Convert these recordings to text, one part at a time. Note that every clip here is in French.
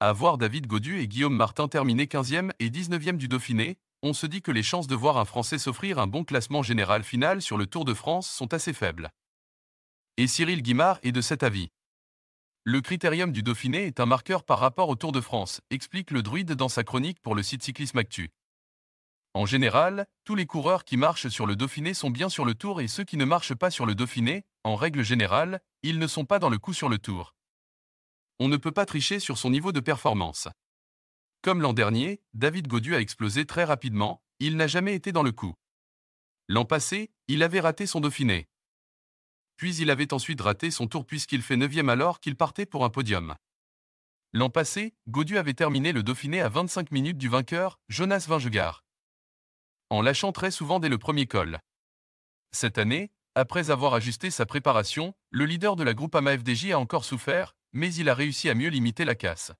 À voir David Godu et Guillaume Martin terminer 15e et 19e du Dauphiné, on se dit que les chances de voir un Français s'offrir un bon classement général final sur le Tour de France sont assez faibles. Et Cyril Guimard est de cet avis. Le critérium du Dauphiné est un marqueur par rapport au Tour de France, explique le druide dans sa chronique pour le site Cyclisme Actu. En général, tous les coureurs qui marchent sur le Dauphiné sont bien sur le Tour et ceux qui ne marchent pas sur le Dauphiné, en règle générale, ils ne sont pas dans le coup sur le Tour on ne peut pas tricher sur son niveau de performance. Comme l'an dernier, David Godu a explosé très rapidement, il n'a jamais été dans le coup. L'an passé, il avait raté son Dauphiné. Puis il avait ensuite raté son tour puisqu'il fait 9 alors qu'il partait pour un podium. L'an passé, Godu avait terminé le Dauphiné à 25 minutes du vainqueur, Jonas Vingegaard. En lâchant très souvent dès le premier col. Cette année, après avoir ajusté sa préparation, le leader de la groupe AMA a encore souffert, mais il a réussi à mieux limiter la casse.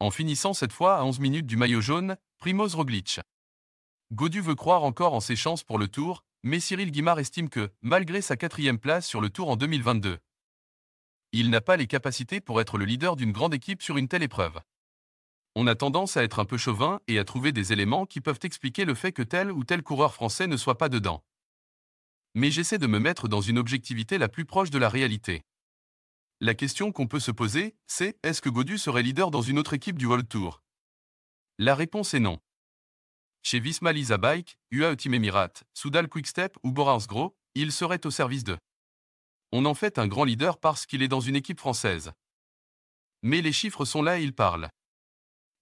En finissant cette fois à 11 minutes du maillot jaune, Primoz Roglic. Godu veut croire encore en ses chances pour le Tour, mais Cyril Guimard estime que, malgré sa quatrième place sur le Tour en 2022, il n'a pas les capacités pour être le leader d'une grande équipe sur une telle épreuve. On a tendance à être un peu chauvin et à trouver des éléments qui peuvent expliquer le fait que tel ou tel coureur français ne soit pas dedans. Mais j'essaie de me mettre dans une objectivité la plus proche de la réalité. La question qu'on peut se poser, c'est est-ce que Godu serait leader dans une autre équipe du World Tour La réponse est non. Chez Visma Lisa Bike, UAE Team Emirates, Soudal Quickstep ou Borans Gros, il serait au service de. On en fait un grand leader parce qu'il est dans une équipe française. Mais les chiffres sont là et ils parlent.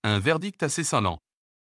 Un verdict assez scintillant.